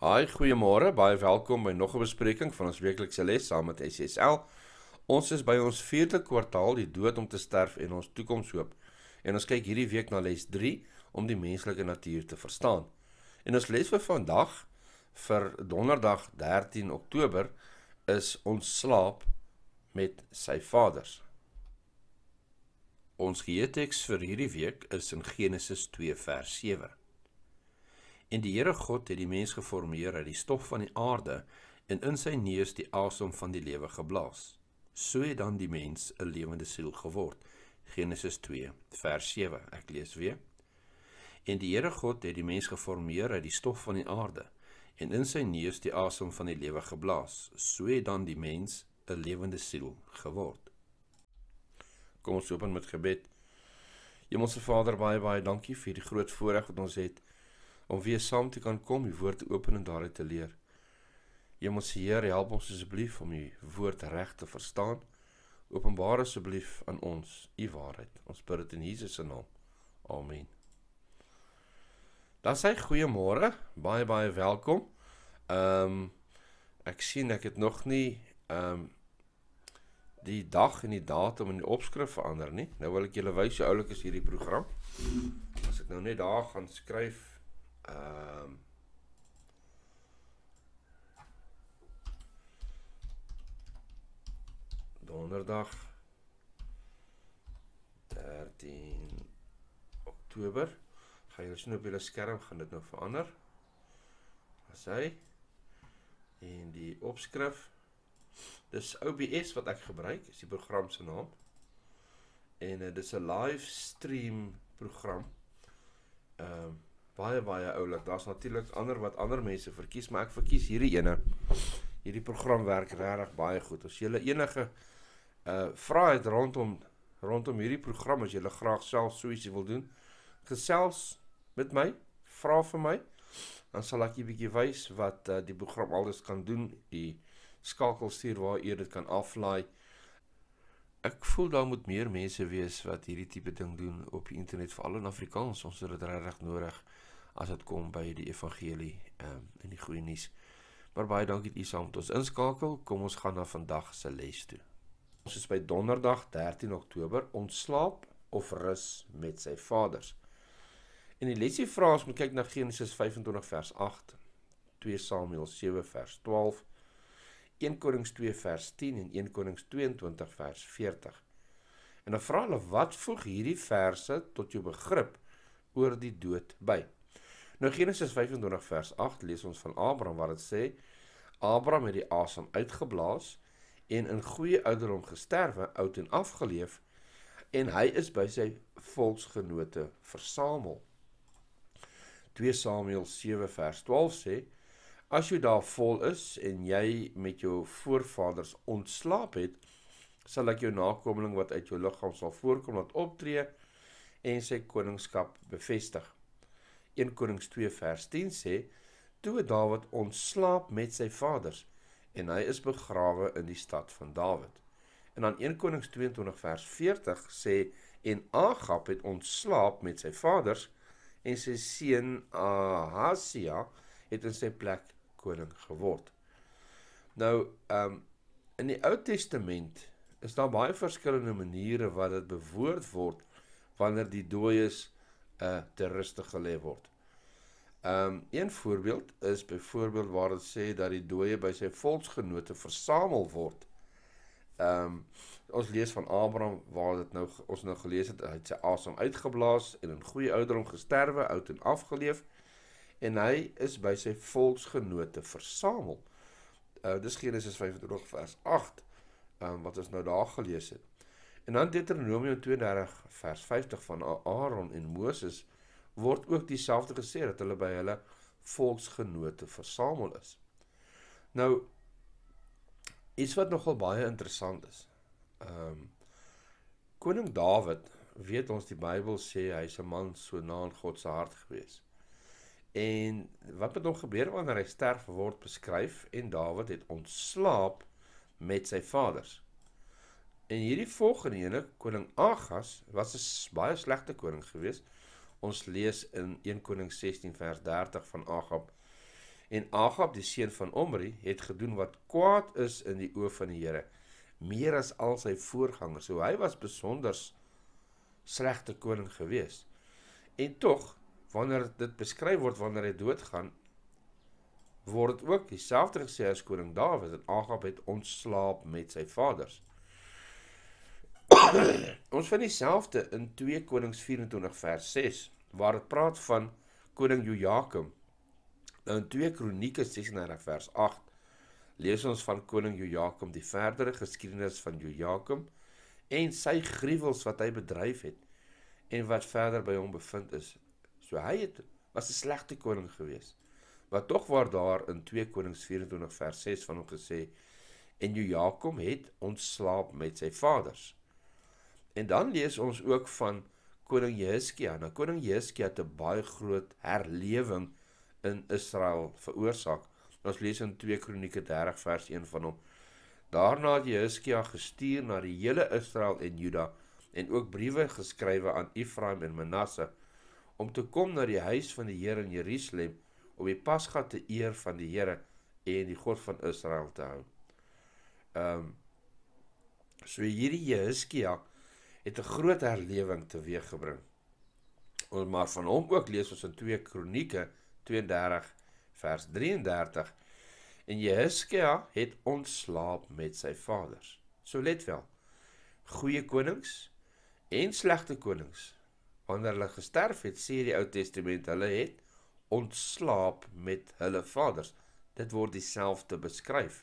Haai, goeiemôre. Baie welkom by nog 'n bespreking van ons weeklikse les saam met SSL. Ons is by ons 4de kwartaal, die dood om te sterf en ons toekomshoop. En ons kyk hierdie week na les 3 om die menslike natuur te verstaan. En ons les vir vandag vir Donderdag 13 Oktober is ons slaap met sy vaders. Ons geheue teks vir hierdie week is in Genesis 2 vers 7. En die Here God het die mens geformeer uit die stof van die aarde en in sy neus die asem van die lewe geblaas. So het dan die mens 'n lewende siel geword. Genesis 2 vers 7. Ek lees weer. En die Here God het die mens geformeer uit die stof van die aarde en in sy neus die asem van die lewe geblaas. So het dan die mens 'n lewende siel geword. Kom ons open met gebed. Hemelse Vader, baie baie dankie vir die groot voorreg wat ons het om weer saam te kan kom, die woord open en daaruit te leer. Hemelse Heer, help ons asseblief om u woord reg te verstaan. Openbaar asseblief aan ons u waarheid. Ons bid dit in Jesus se naam. Amen. Dan sê goeiemôre, baie baie welkom. Ehm um, ek sien ek het nog nie ehm um, die dag en die datum in die opskrif verander nie. Nou wil ek julle wys hoe oulik is hierdie program. As ek nou net daar gaan skryf Um, donderdag 13 Oktober. Gaan julle sien op julle skerm gaan dit nou verander. As hy en die opskrif dis OBS wat ek gebruik, is die program se naam. En uh, eh, dit is 'n livestream program. Ehm uh, baie baie oulik. Daar's natuurlik ander wat ander mense verkies, maar ek verkies hierdie ene. Hierdie program werk regtig baie goed. As jy enige uh vrae het rondom rondom hierdie program as jy graag self so ietsie wil doen, gesels met my, vra vir my, dan sal ek 'n bietjie wys wat uh, die program alles kan doen. Die skakel stuur waar jy dit kan aflaai. Ek voel daar moet meer mense wees wat hierdie tipe ding doen op die internet veral in Afrikaans. Ons het dit regtig nodig as dit kom by die evangelie ehm um, en die goeie nuus. Maar baie dankie dat u saam met ons inskakel. Kom ons gaan na vandag se les toe. Ons is by Donderdag 13 Oktober ontslaap of rus met sy vaders. En die lesie vra ons moet kyk na Genesis 25 vers 8, 2 Samuel 7 vers 12. 1 Konings 2 vers 10 en 1 Konings 22 vers 40. En dan vra hulle wat voeg hierdie verse tot jou begrip oor die dood by? Nou Genesis 25 vers 8 lees ons van Abraham wat dit sê: Abraham het die asem uitgeblaas en in goeie ouderdom gesterwe, oud en afgeleef en hy is by sy volksgenote versamel. 2 Samuel 7 vers 12 sê: As jy daar vol is en jy met jou voorvaders ontslaap het, sal ek jou nakomeling wat uit jou liggaam sal voorkom laat optree en sy koningskap bevestig. 1 Konings 2 vers 10 sê toe Dawid ontslaap met sy vaders en hy is begrawe in die stad van Dawid. En dan 1 Konings 22 vers 40 sê en Agab het ontslaap met sy vaders en sy seun Ahasia het in sy plek koning geword. Nou ehm um, in die Ou Testament is daar baie verskillende maniere wat dit bewoord word wanneer die dooies uh, te rustig gelê word. Um, een voorbeeld is byvoorbeeld waar dit sê dat die dooie by sy volksgenote versamel word. Um, ons lees van Abraham waar dit nou ons nou gelees het hy het sy asem uitgeblaas en in goeie ouderdom gesterwe, oud en afgeleef en hy is by sy volksgenote versamel. Uh, dis Genesis 25 vers 8 um, ehm, wat ons nou daar gelees het. En dan Deuteronomium 32 vers 50 van Aaron en Moses word ook dieselfde gesê dat hulle by hulle volksgenote versamel is. Nou iets wat nogal baie interessant is. Ehm um, Koning Dawid, weet ons die Bybel sê hy's 'n man so na aan God se hart gewees. En wat het hom gebeur wanneer hy sterf word beskryf en Dawid het ontslaap met sy vaders. En hierdie volgende ene, koning Agas, was 'n baie slegte koning geweest. Ons lees in 1 Koning 16 vers 30 van Agab. En Agab, die seun van Omri, het gedoen wat kwaad is in die oë van die Here, meer as al sy voorgangers. So hy was besonder slegte koning geweest. En tog, wanneer dit beskryf word wanneer hy doodgaan, word dit ook dieselfde gesê as koning Dawid, en Agab het ontslaap met sy vaders. ons vind dieselfde in 2 Konings 24 vers 6 waar dit praat van koning Joakim. Nou in 2 Kronieke 36 vers 8 lees ons van koning Joakim die verdere geskiedenis van Joakim en sy gruwels wat hy bedryf het en wat verder by hom bevind is. So hy het was 'n slegte koning geweest. Wat tog waar daar in 2 Konings 24 vers 6 van hom gesê en Joakim het ontslaap met sy vaders. En dan lees ons ook van koning Jeskia. Nou koning Jeskia het 'n baie groot herlewing in Israel veroorsaak. Ons lees in 2 Kronieke 30 vers 1 van hom. Daarna het Jeskia gestuur na die hele Israel en Juda en ook briewe geskrywe aan Ephraim en Manasse om te kom na die huis van die Here in Jerusalem om die Pasga te eer van die Here en die God van Israel te hou. Ehm um, so hierdie Jeskia het 'n groot herlewing teweeggebring. Ons maar van hom ook lees ons in 2 Kronieke 32 vers 33 en Jehoskia het ontslaap met sy vaders. So let wel. Goeie konings en slegte konings. Wanneer hulle gesterf het, sê die Ou Testament, hulle het ontslaap met hulle vaders. Dit word dieselfde beskryf.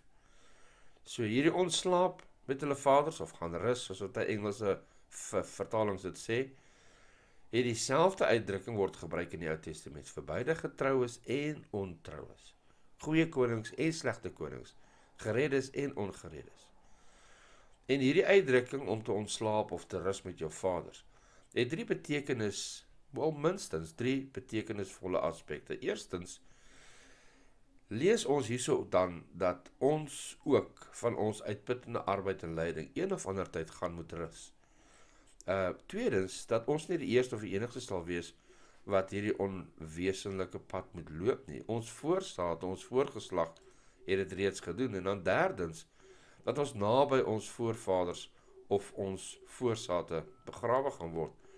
So hierdie ontslaap met hulle vaders of gaan rus, soos wat hy Engelse vir vertalings dit sê het dieselfde uitdrukking word gebruik in die Ou Testament vir beide getroues en ontroues. Goeie konings en slegte konings, gereddes en ongereddes. En hierdie uitdrukking om te ontslaap of te rus met jou vaders het drie betekenis, wel minstens drie betekenisvolle aspekte. Eerstens Lees ons hierso dan dat ons ook van ons uitputtende arbeid en lyding een of ander tyd gaan moet rus. Uh, tweedens dat ons nie die eerste of die enigste sal wees wat hierdie onwesenlike pad moet loop nie. Ons voorstaat, ons voorgeslag het dit reeds gedoen en dan derdens dat ons naby ons voorvaders of ons voorsate begrawe gaan word.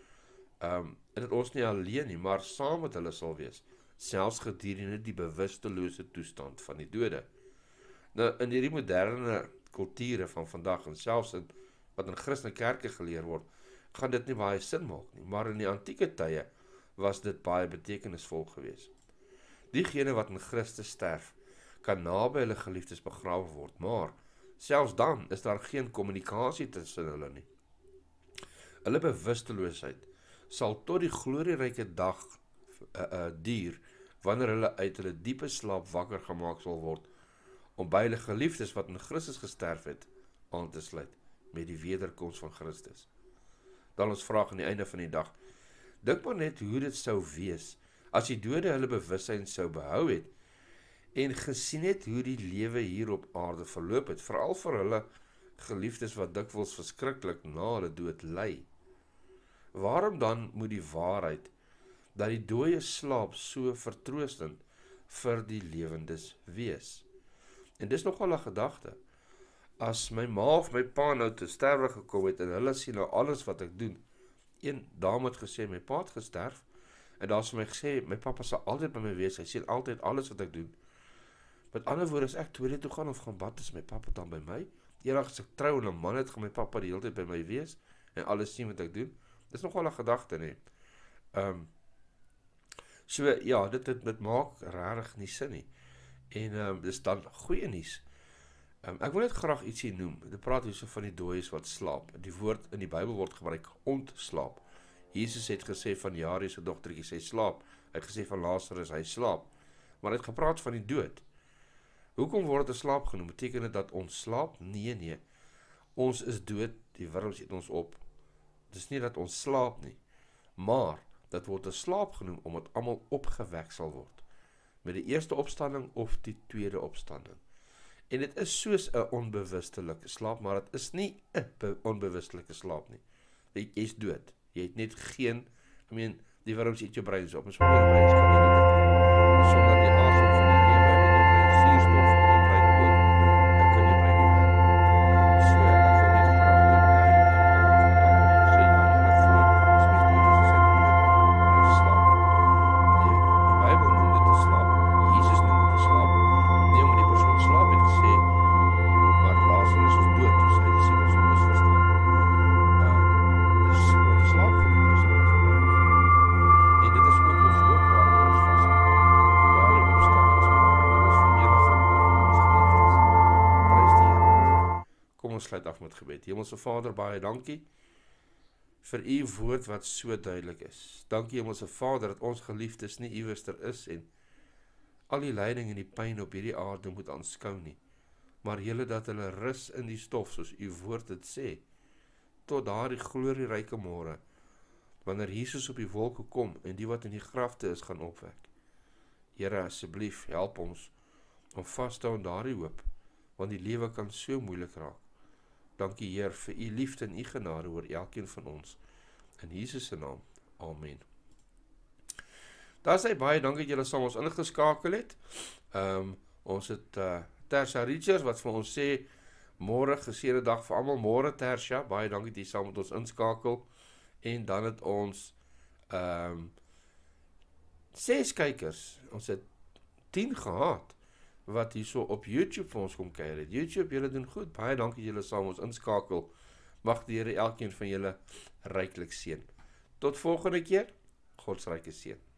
Ehm um, en dit ons nie alleen nie, maar saam met hulle sal wees, selfs gedurende die bewustelose toestand van die dode. Nou in hierdie moderne kulture van vandag en selfs in wat in Christelike kerke geleer word, gaan dit nie baie sin maak nie, maar in die antieke tye was dit baie betekenisvol geweest. Diegene wat in Christus sterf, kan naby hulle geliefdes begrawe word, maar selfs dan is daar geen kommunikasie tussen hulle nie. Hulle bewusteloosheid sal tot die glorieryke dag uh, uh, duur wanneer hulle uit hulle diepe slaap wakker gemaak sal word om by hulle geliefdes wat in Christus gesterf het aan te sluit met die wederkoms van Christus dan ons vraag aan die einde van die dag. Dink maar net hoe dit sou wees as die dode hulle bewussyn sou behou het en gesien het hoe die lewe hier op aarde verloop het, veral vir hulle geliefdes wat dikwels verskriklik na hulle dood ly. Waarom dan moet die waarheid dat die dooie slaap so vertroostend vir die lewendes wees? En dis nogal 'n gedagte as my ma of my pa nou te sterwe gekom het en hulle sien nou alles wat ek doen. Een dame het gesê my pa het gesterf en daar het sy my gesê my pappa sal altyd by my wees. Hy sien altyd alles wat ek doen. Met ander woorde as ek toe toe gaan of gaan bad is my pappa dan by my. Eendag as ek trou en 'n man het gaan my pappa die hele tyd by my wees en alles sien wat ek doen. Dis nogal 'n gedagte nê. Nee. Ehm um, So ja, dit het met maak regtig nie sin nie. En ehm um, dis dan goeie nuus. Um, ek wil net graag ietsie noem. Dit praat hierso van die dooies wat slaap. Die woord in die Bybel word gebruik ontslaap. Jesus het gesê van Jairus se dogtertjie sê slaap. Hy het gesê van Lazarus hy slaap. Maar hy het gepraat van die dood. Hoekom word dit 'n slaap genoem? Beteken dit dat ons slaap? Nee, nee. Ons is dood. Die wurms eet ons op. Dit is nie dat ons slaap nie, maar dit word 'n slaap genoem omdat almal opgewek sal word met die eerste opstanding of die tweede opstanding. En dit is soos 'n onbewustelike slaap, maar dit is nie 'n onbewustelike slaap nie. Jy jy's dood. Jy het net geen, I mean, die wurms eet jou brein op, ons probeer brein skoon maak sonder die ons sluit af met gebed. Hemelse Vader, baie dankie vir u woord wat so duidelik is. Dankie Hemelse Vader dat ons geliefdes nie iewester is en al die lyding en die pyn op hierdie aarde moet aanskou nie, maar hele dat hulle rus in die stof soos u woord dit sê tot daardie glorieryke môre wanneer Jesus op die wolke kom en die wat in die grafte is gaan opwek. Here asseblief help ons om vas te hou aan daardie hoop want die lewe kan so moeilik raak. Dankie Heer vir u liefde en u genade oor elkeen van ons. In Jesus se naam. Amen. Daar sê baie dankie dat julle saam ons ingeskakel het. Ehm um, ons het uh, Tersa Richards wat vir ons sê môre geseënde dag vir almal. Môre Tersa, baie dankie dat jy saam met ons inskakel. En dan het ons ehm um, ses kykers. Ons het 10 gehad wat hierso op YouTube vir ons kom kuier het. YouTube, julle doen goed. Baie dankie julle saam ons inskakel. Mag die Here elkeen van julle ryklik seën. Tot volgende keer. God se ryke seën.